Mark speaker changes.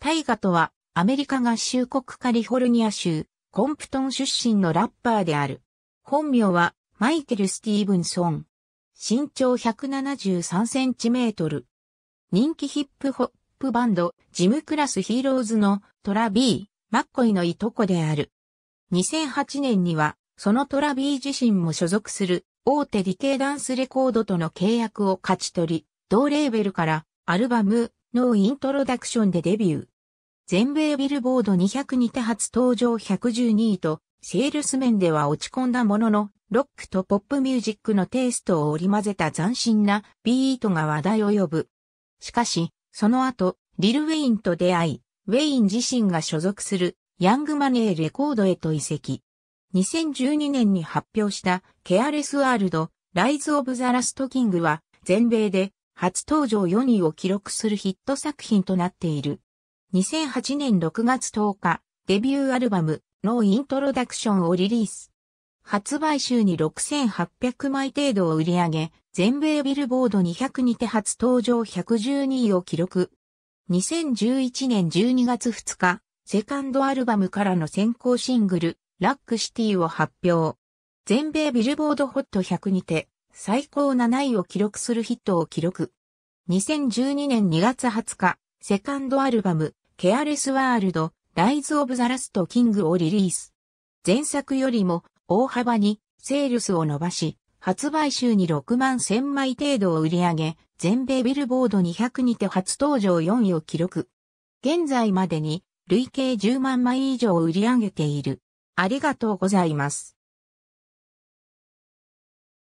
Speaker 1: 大河とは、アメリカ合衆国カリフォルニア州、コンプトン出身のラッパーである。本名は、マイケル・スティーブンソン。身長173センチメートル。人気ヒップホップバンド、ジムクラスヒーローズのトラビー、マッコイのいとこである。2008年には、そのトラビー自身も所属する大手理系ダンスレコードとの契約を勝ち取り、同レーベルからアルバム、ノーイントロダクションでデビュー。全米ビルボード200にて初登場112位と、セールス面では落ち込んだものの、ロックとポップミュージックのテイストを織り交ぜた斬新なビートが話題を呼ぶ。しかし、その後、リル・ウェインと出会い、ウェイン自身が所属するヤングマネーレコードへと移籍。2012年に発表したケアレスワールド、ライズ・オブ・ザ・ラスト・キングは全米で初登場4位を記録するヒット作品となっている。2008年6月10日、デビューアルバム、ノーイントロダクションをリリース。発売週に6800枚程度を売り上げ、全米ビルボード200にて初登場112位を記録。2011年12月2日、セカンドアルバムからの先行シングル、ラックシティを発表。全米ビルボードホット100にて、最高7位を記録するヒットを記録。2012年2月20日、セカンドアルバム、ケアレスワールド、ライズ・オブ・ザ・ラスト・キングをリリース。前作よりも大幅にセールスを伸ばし、発売週に6万1000枚程度を売り上げ、全米ビルボード200にて初登場4位を記録。現在までに累計10万枚以上を売り上げている。ありがとうござ
Speaker 2: います。